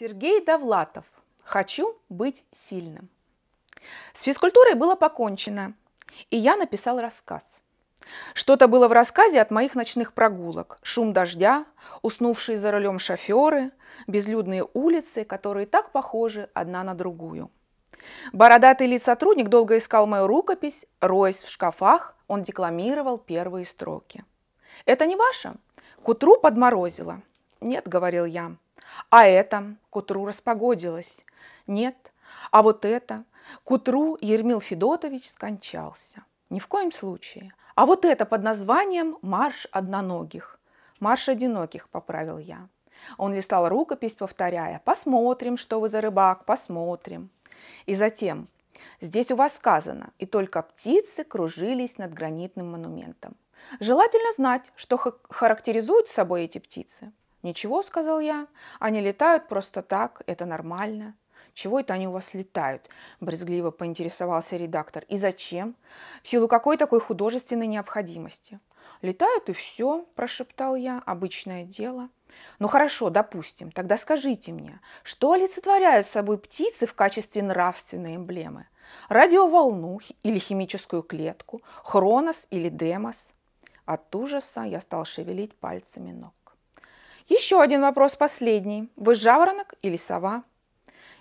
Сергей Довлатов. Хочу быть сильным. С физкультурой было покончено, и я написал рассказ. Что-то было в рассказе от моих ночных прогулок. Шум дождя, уснувшие за рулем шоферы, безлюдные улицы, которые так похожи одна на другую. Бородатый лиц-сотрудник долго искал мою рукопись, роясь в шкафах, он декламировал первые строки. «Это не ваше?» К утру подморозило. «Нет», — говорил я, а это к утру распогодилось. Нет, а вот это к утру Ермил Федотович скончался. Ни в коем случае. А вот это под названием «Марш одноногих». «Марш одиноких», поправил я. Он листал рукопись, повторяя «Посмотрим, что вы за рыбак, посмотрим». И затем «Здесь у вас сказано, и только птицы кружились над гранитным монументом». Желательно знать, что характеризуют собой эти птицы. «Ничего», — сказал я, — «они летают просто так, это нормально». «Чего это они у вас летают?» – брезгливо поинтересовался редактор. «И зачем? В силу какой такой художественной необходимости?» «Летают и все», – прошептал я, – «обычное дело». «Ну хорошо, допустим, тогда скажите мне, что олицетворяют собой птицы в качестве нравственной эмблемы? Радиоволну или химическую клетку? Хронос или демос?» От ужаса я стал шевелить пальцами ног. Еще один вопрос последний. Вы жаворонок или сова?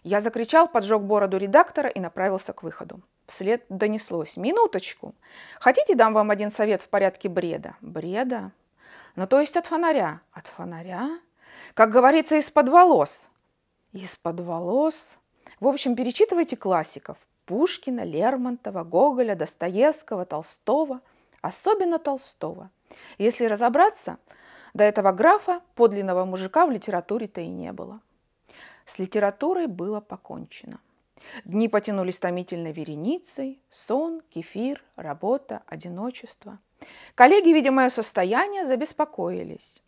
Я закричал, поджег бороду редактора и направился к выходу. Вслед донеслось. Минуточку. Хотите, дам вам один совет в порядке бреда? Бреда? Ну, то есть от фонаря. От фонаря? Как говорится, из-под волос. Из-под волос? В общем, перечитывайте классиков. Пушкина, Лермонтова, Гоголя, Достоевского, Толстого. Особенно Толстого. Если разобраться, до этого графа подлинного мужика в литературе-то и не было. С литературой было покончено. Дни потянулись томительной вереницей, сон, кефир, работа, одиночество. Коллеги, видя мое состояние, забеспокоились.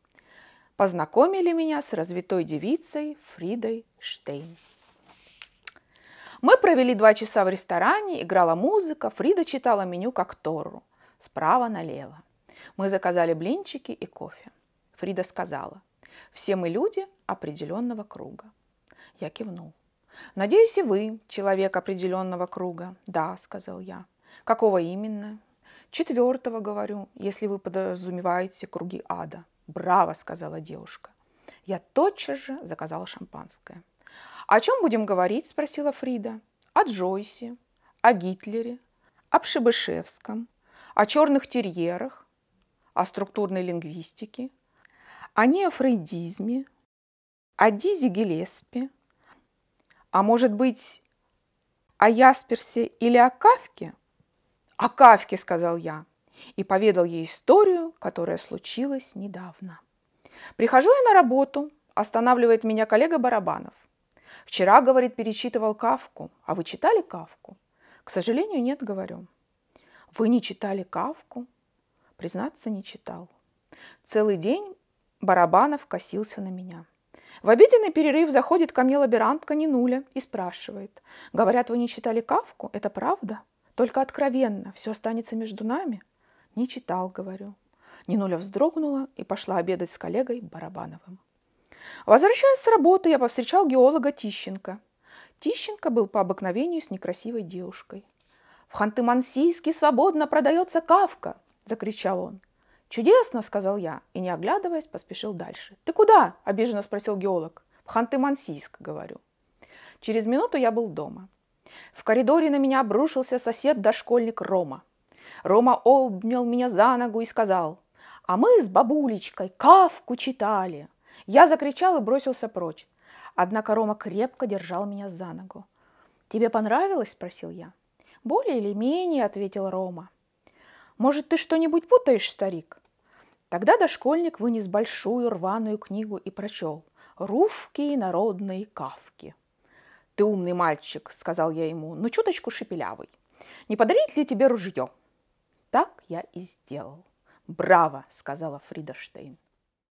Познакомили меня с развитой девицей Фридой Штейн. Мы провели два часа в ресторане, играла музыка, Фрида читала меню как Тору, справа налево. Мы заказали блинчики и кофе. Фрида сказала, «Все мы люди определенного круга». Я кивнул. «Надеюсь, и вы человек определенного круга». «Да», — сказал я. «Какого именно?» «Четвертого, говорю, если вы подразумеваете круги ада». «Браво», — сказала девушка. Я тотчас же заказала шампанское. «О чем будем говорить?» – спросила Фрида. «О Джойсе, о Гитлере, о Пшебышевском, о черных терьерах, о структурной лингвистике, о неофрейдизме, о Дизе Гелеспе, а может быть, о Ясперсе или о Кавке? О Кавке, сказал я, и поведал ей историю, которая случилась недавно. Прихожу я на работу, останавливает меня коллега Барабанов. Вчера, говорит, перечитывал Кавку. А вы читали Кавку? К сожалению, нет, говорю. Вы не читали Кавку? Признаться, не читал. Целый день Барабанов косился на меня. В обеденный перерыв заходит ко мне лабирантка Нинуля и спрашивает. «Говорят, вы не читали Кавку? Это правда? Только откровенно. Все останется между нами?» «Не читал», — говорю. Нинуля вздрогнула и пошла обедать с коллегой Барабановым. Возвращаясь с работы, я повстречал геолога Тищенко. Тищенко был по обыкновению с некрасивой девушкой. «В Ханты-Мансийске свободно продается кавка!» – закричал он. «Чудесно!» — сказал я и, не оглядываясь, поспешил дальше. «Ты куда?» — обиженно спросил геолог. «В Ханты-Мансийск», — говорю. Через минуту я был дома. В коридоре на меня обрушился сосед-дошкольник Рома. Рома обнял меня за ногу и сказал, «А мы с бабулечкой кавку читали». Я закричал и бросился прочь. Однако Рома крепко держал меня за ногу. «Тебе понравилось?» – спросил я. «Более или менее», – ответил Рома. «Может, ты что-нибудь путаешь, старик?» Тогда дошкольник вынес большую рваную книгу и прочел «Русские народные кавки». «Ты умный мальчик», — сказал я ему, — «но чуточку шепелявый. Не подарить ли тебе ружье?» Так я и сделал. «Браво!» — сказала Фридерштейн.